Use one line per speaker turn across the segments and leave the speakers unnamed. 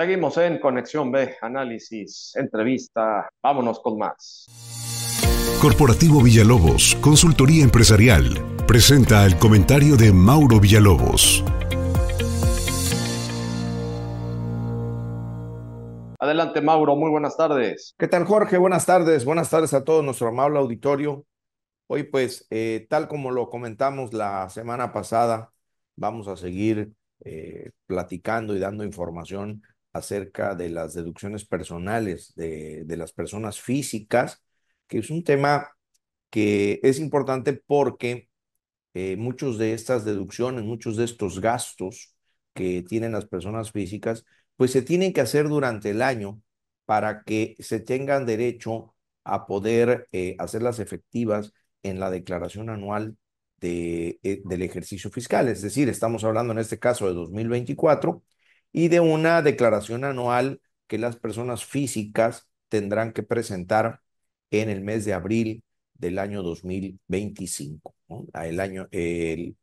Seguimos en Conexión B, análisis, entrevista, vámonos con más.
Corporativo Villalobos, Consultoría Empresarial, presenta el comentario de Mauro Villalobos.
Adelante, Mauro, muy buenas tardes.
¿Qué tal, Jorge? Buenas tardes, buenas tardes a todo nuestro amable auditorio. Hoy, pues, eh, tal como lo comentamos la semana pasada, vamos a seguir eh, platicando y dando información acerca de las deducciones personales de, de las personas físicas, que es un tema que es importante porque eh, muchos de estas deducciones, muchos de estos gastos que tienen las personas físicas, pues se tienen que hacer durante el año para que se tengan derecho a poder eh, hacerlas efectivas en la declaración anual de, eh, del ejercicio fiscal. Es decir, estamos hablando en este caso de 2024 y de una declaración anual que las personas físicas tendrán que presentar en el mes de abril del año 2025. El, año, el,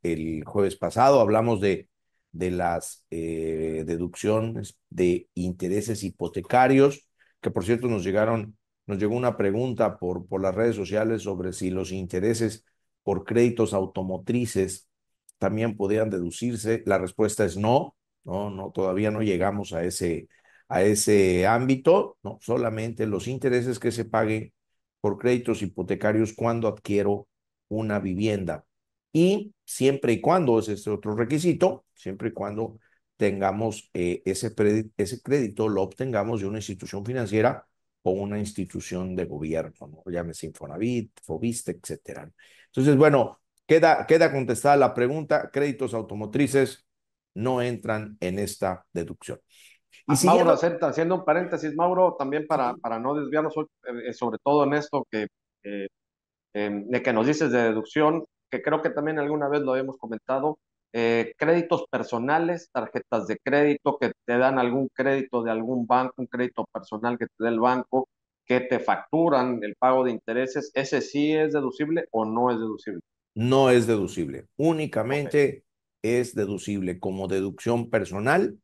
jueves pasado hablamos de, de las eh, deducciones de intereses hipotecarios, que por cierto nos llegaron, nos llegó una pregunta por, por las redes sociales sobre si los intereses por créditos automotrices también podían deducirse. La respuesta es no. No, no, todavía no llegamos a ese, a ese ámbito, no, solamente los intereses que se paguen por créditos hipotecarios cuando adquiero una vivienda. Y siempre y cuando, es otro requisito, siempre y cuando tengamos eh, ese, ese crédito, lo obtengamos de una institución financiera o una institución de gobierno, ¿no? llámese Infonavit, Fobiste, etcétera. Entonces, bueno, queda, queda contestada la pregunta, créditos automotrices no entran en esta deducción. Y ah, Mauro,
haciendo un paréntesis, Mauro, también para, para no desviarnos, eh, eh, sobre todo en esto que, eh, em, que nos dices de deducción, que creo que también alguna vez lo habíamos comentado, créditos personales, tarjetas de crédito que te dan algún crédito de algún banco, un crédito personal que te dé el banco, que te facturan el pago de intereses, ¿ese sí es deducible o no es deducible?
No es deducible, únicamente es deducible como deducción personal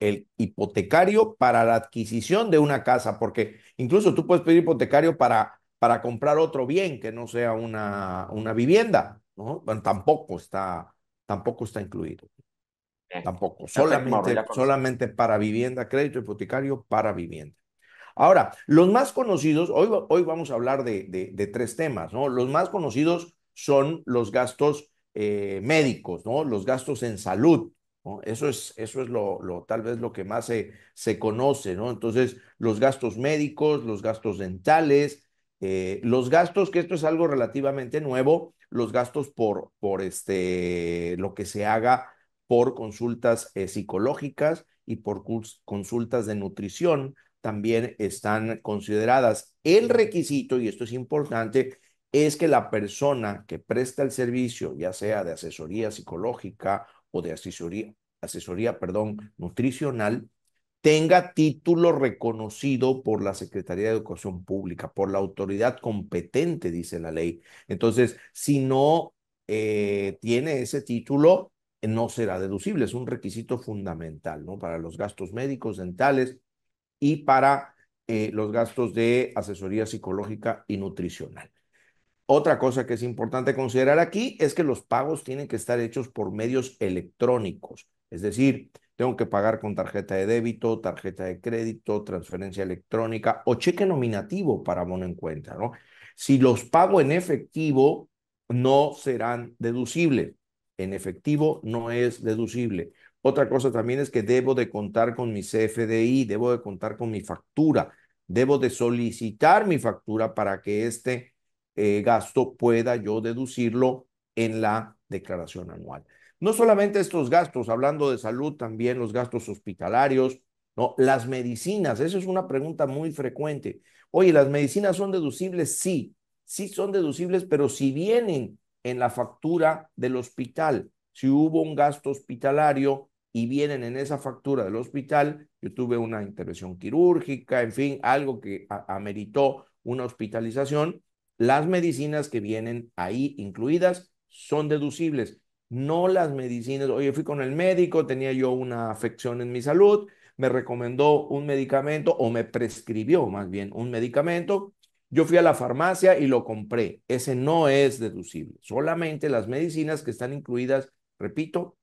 el hipotecario para la adquisición de una casa, porque incluso tú puedes pedir hipotecario para, para comprar otro bien que no sea una, una vivienda, ¿no? Bueno, tampoco está, tampoco está incluido. Eh, tampoco, solamente, solamente para vivienda, crédito hipotecario para vivienda. Ahora, los más conocidos, hoy, hoy vamos a hablar de, de, de tres temas, ¿no? Los más conocidos son los gastos eh, médicos, ¿no? Los gastos en salud, ¿no? Eso es, eso es lo, lo, tal vez lo que más se, se conoce, ¿no? Entonces, los gastos médicos, los gastos dentales, eh, los gastos, que esto es algo relativamente nuevo, los gastos por, por este, lo que se haga por consultas eh, psicológicas y por consultas de nutrición también están consideradas. El requisito, y esto es importante, es que la persona que presta el servicio, ya sea de asesoría psicológica o de asesoría, asesoría perdón, nutricional, tenga título reconocido por la Secretaría de Educación Pública, por la autoridad competente, dice la ley. Entonces, si no eh, tiene ese título, eh, no será deducible. Es un requisito fundamental ¿no? para los gastos médicos, dentales y para eh, los gastos de asesoría psicológica y nutricional. Otra cosa que es importante considerar aquí es que los pagos tienen que estar hechos por medios electrónicos, es decir, tengo que pagar con tarjeta de débito, tarjeta de crédito, transferencia electrónica o cheque nominativo para bono en cuenta, ¿no? Si los pago en efectivo, no serán deducibles. En efectivo no es deducible. Otra cosa también es que debo de contar con mi CFDI, debo de contar con mi factura, debo de solicitar mi factura para que éste eh, gasto pueda yo deducirlo en la declaración anual. No solamente estos gastos, hablando de salud, también los gastos hospitalarios, ¿no? Las medicinas, eso es una pregunta muy frecuente. Oye, ¿las medicinas son deducibles? Sí, sí son deducibles, pero si vienen en la factura del hospital, si hubo un gasto hospitalario y vienen en esa factura del hospital, yo tuve una intervención quirúrgica, en fin, algo que ameritó una hospitalización, las medicinas que vienen ahí incluidas son deducibles, no las medicinas. Oye, fui con el médico, tenía yo una afección en mi salud, me recomendó un medicamento o me prescribió más bien un medicamento. Yo fui a la farmacia y lo compré. Ese no es deducible. Solamente las medicinas que están incluidas, repito,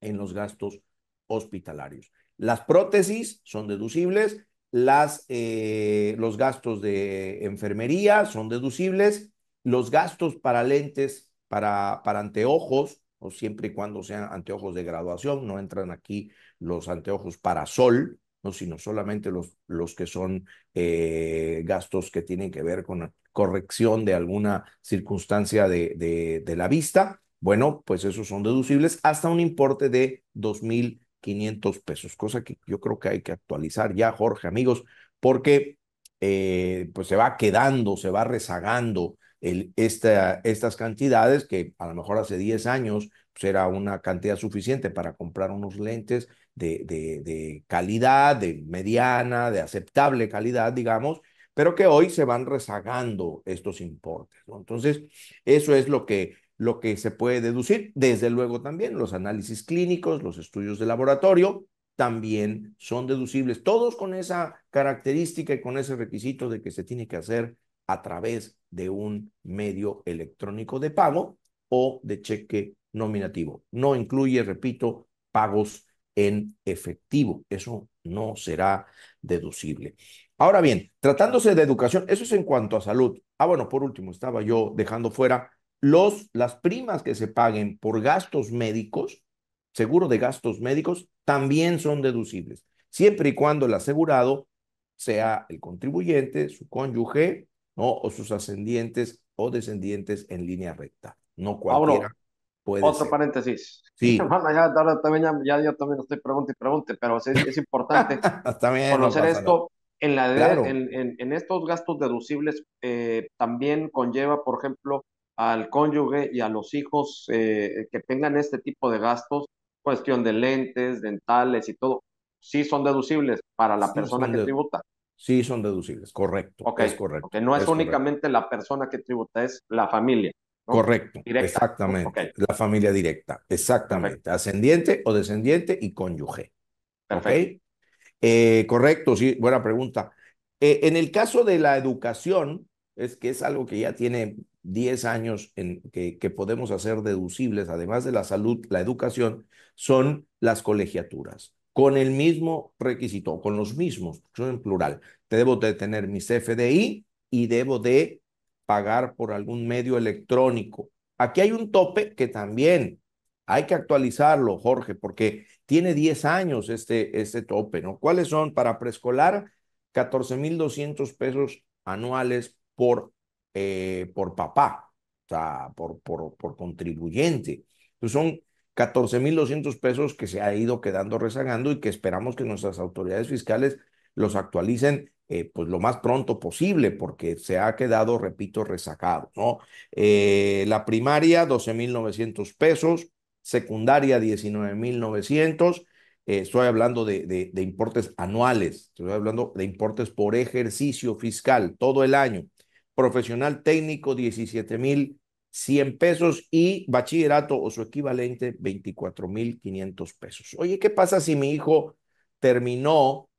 en los gastos hospitalarios. Las prótesis son deducibles, las, eh, los gastos de enfermería son deducibles, los gastos para lentes, para, para anteojos, o siempre y cuando sean anteojos de graduación, no entran aquí los anteojos para sol, no, sino solamente los, los que son eh, gastos que tienen que ver con corrección de alguna circunstancia de, de, de, la vista. Bueno, pues esos son deducibles hasta un importe de 2.000 500 pesos, cosa que yo creo que hay que actualizar ya, Jorge, amigos, porque eh, pues se va quedando, se va rezagando el, esta, estas cantidades que a lo mejor hace 10 años pues, era una cantidad suficiente para comprar unos lentes de, de, calidad, de mediana, de aceptable calidad, digamos, pero que hoy se van rezagando estos importes. Entonces, eso es lo que lo que se puede deducir. Desde luego también los análisis clínicos, los estudios de laboratorio también son deducibles, todos con esa característica y con ese requisito de que se tiene que hacer a través de un medio electrónico de pago o de cheque nominativo. No incluye, repito, pagos en efectivo. Eso no será deducible. Ahora bien, tratándose de educación, eso es en cuanto a salud. Ah, bueno, por último, estaba yo dejando fuera los, las primas que se paguen por gastos médicos, seguro de gastos médicos, también son deducibles, siempre y cuando el asegurado sea el contribuyente, su cónyuge, ¿no? o sus
ascendientes
o descendientes en línea recta. No cualquiera Otro
paréntesis. Sí. ya, también ya, yo también estoy pregunta y pregunte, pero es, importante conocer esto. En, la en, estos gastos deducibles eh, también conlleva, por ejemplo, al cónyuge y a los hijos eh, que tengan este tipo de gastos, cuestión de lentes, dentales y todo, sí son deducibles para la persona que tributa.
Sí, son deducibles, correcto. Okay. Es correcto. que No es, únicamente
la persona que tributa, es la familia.
Correcto, exactamente. La familia directa, exactamente. Ascendiente o descendiente y cónyuge. Perfecto. Eh, correcto, sí, buena pregunta. Eh, en el caso de la educación, es que es algo que ya tiene 10 años en, que, podemos hacer deducibles, además de la salud, la educación, son las colegiaturas con el mismo requisito, con los mismos, son en plural. Te debo de tener mis FDI y debo de pagar por algún medio electrónico. Aquí hay un tope que también hay que actualizarlo, Jorge, porque tiene 10 años este, este tope, ¿no? ¿Cuáles son? Para preescolar, 14,200 pesos anuales por eh, por papá, o sea, por, por, por contribuyente. Entonces son 14.200 pesos que se ha ido quedando rezagando y que esperamos que nuestras autoridades fiscales los actualicen eh, pues lo más pronto posible, porque se ha quedado, repito, rezagado, ¿no? Eh, la primaria, 12,900 pesos, secundaria, 19,900. Eh, estoy hablando de, de, importes anuales, estoy hablando de importes por ejercicio fiscal todo el año profesional técnico 17,100 pesos y bachillerato o su equivalente 24,500 pesos. Oye, ¿qué pasa si mi hijo terminó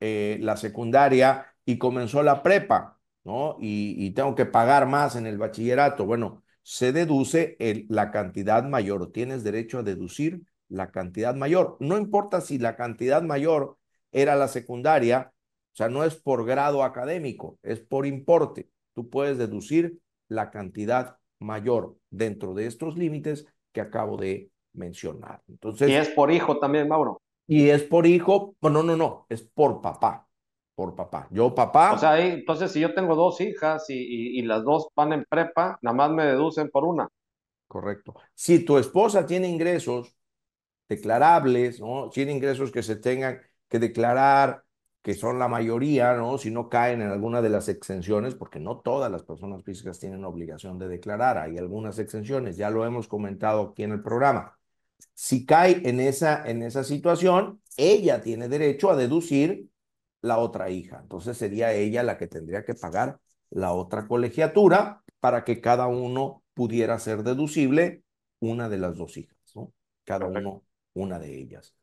eh, la secundaria y comenzó la prepa, ¿no? Y, tengo que pagar más en el bachillerato. Bueno, se deduce la cantidad mayor. Tienes derecho a deducir la cantidad mayor. No importa si la cantidad mayor era la secundaria o sea, no es por grado académico, es por importe. Tú puedes deducir la cantidad mayor dentro de estos límites que acabo de mencionar. Entonces, y es por hijo
también, Mauro.
Y es por hijo, no, no, no, es por papá, por papá. Yo
papá. O sea, entonces si yo tengo dos hijas y, las dos van en prepa, nada más me deducen por una. Correcto.
Si tu esposa tiene ingresos declarables, ¿no? tiene ingresos que se tengan que declarar, que son la mayoría, ¿no? Si no caen en alguna de las exenciones, porque no todas las personas físicas tienen obligación de declarar, hay algunas exenciones, ya lo hemos comentado aquí en el programa. Si cae en esa, en esa situación, ella tiene derecho a deducir la otra hija. Entonces sería ella la que tendría que pagar la otra colegiatura para que cada uno pudiera ser deducible una de las dos hijas, ¿no? Cada uno, una de ellas.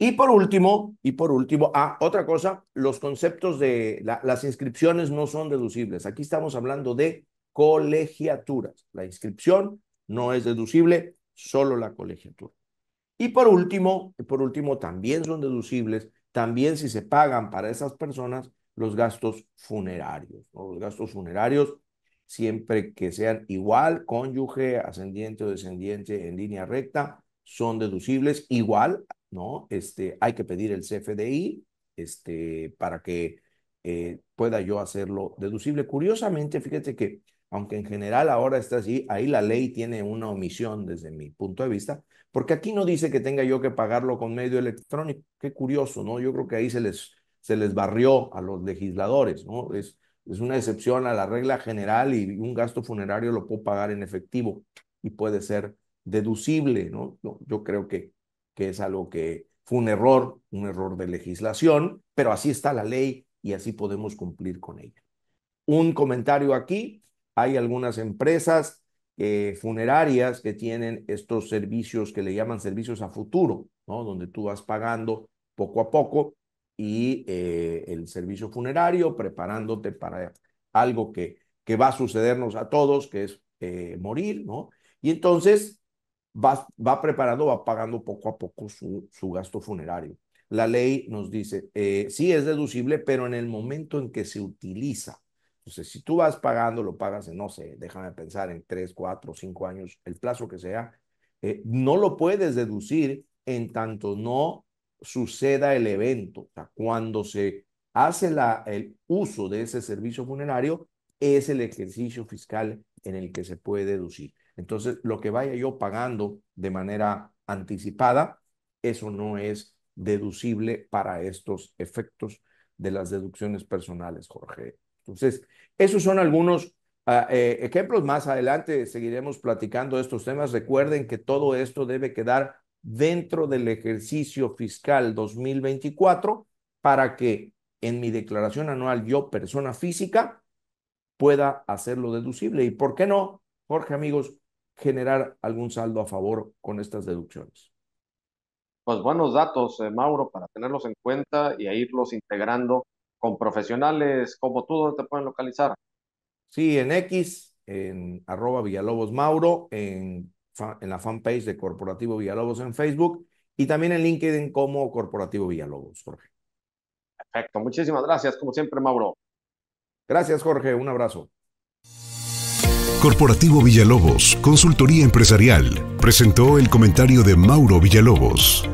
Y por último, y por último, ah, otra cosa, los conceptos de las inscripciones no son deducibles. Aquí estamos hablando de colegiaturas. La inscripción no es deducible, solo la colegiatura. Y por último, por último, también son deducibles, también si se pagan para esas personas los gastos funerarios. Los gastos funerarios, siempre que sean igual, cónyuge, ascendiente o descendiente en línea recta, son deducibles igual ¿no? Este, hay que pedir el CFDI este, para que eh, pueda yo hacerlo deducible. Curiosamente, fíjate que aunque en general ahora está así, ahí la ley tiene una omisión desde mi punto de vista, porque aquí no dice que tenga yo que pagarlo con medio electrónico. Qué curioso, ¿no? Yo creo que ahí se les, se les barrió a los legisladores, ¿no? Es, es una excepción a la regla general y un gasto funerario lo puedo pagar en efectivo y puede ser deducible, ¿no? yo creo que que es algo que fue un error, un error de legislación, pero así está la ley y así podemos cumplir con ella. Un comentario aquí, hay algunas empresas eh, funerarias que tienen estos servicios que le llaman servicios a futuro, ¿no? donde tú vas pagando poco a poco y eh, el servicio funerario preparándote para algo que, que va a sucedernos a todos, que es eh, morir, ¿no? Y entonces va, va preparando, va pagando poco a poco su, gasto funerario. La ley nos dice, eh, sí es deducible, pero en el momento en que se utiliza. Entonces, si tú vas pagando, lo pagas en, no sé, déjame pensar, en tres, cuatro, cinco años, el plazo que sea, eh, no lo puedes deducir en tanto no suceda el evento. sea, cuando se hace la, el uso de ese servicio funerario, es el ejercicio fiscal en el que se puede deducir. Entonces, lo que vaya yo pagando de manera anticipada, eso no es deducible para estos efectos de las deducciones personales, Jorge. Entonces, esos son algunos ah, eh, ejemplos. Más adelante seguiremos platicando estos temas. Recuerden que todo esto debe quedar dentro del ejercicio fiscal 2024 para que en mi declaración anual yo, persona física, pueda hacerlo deducible. ¿Y por qué no, Jorge amigos? generar algún saldo a favor
con estas deducciones. Pues buenos datos, eh, Mauro, para tenerlos en cuenta y a irlos integrando con profesionales como tú, ¿dónde te pueden localizar?
Sí, en X, en arroba Villalobos Mauro, en, en la fanpage de Corporativo Villalobos en Facebook y también en LinkedIn como Corporativo Villalobos, Jorge.
Perfecto, muchísimas gracias, como siempre, Mauro. Gracias, Jorge, un abrazo.
Corporativo Villalobos, Consultoría Empresarial, presentó el comentario de Mauro Villalobos.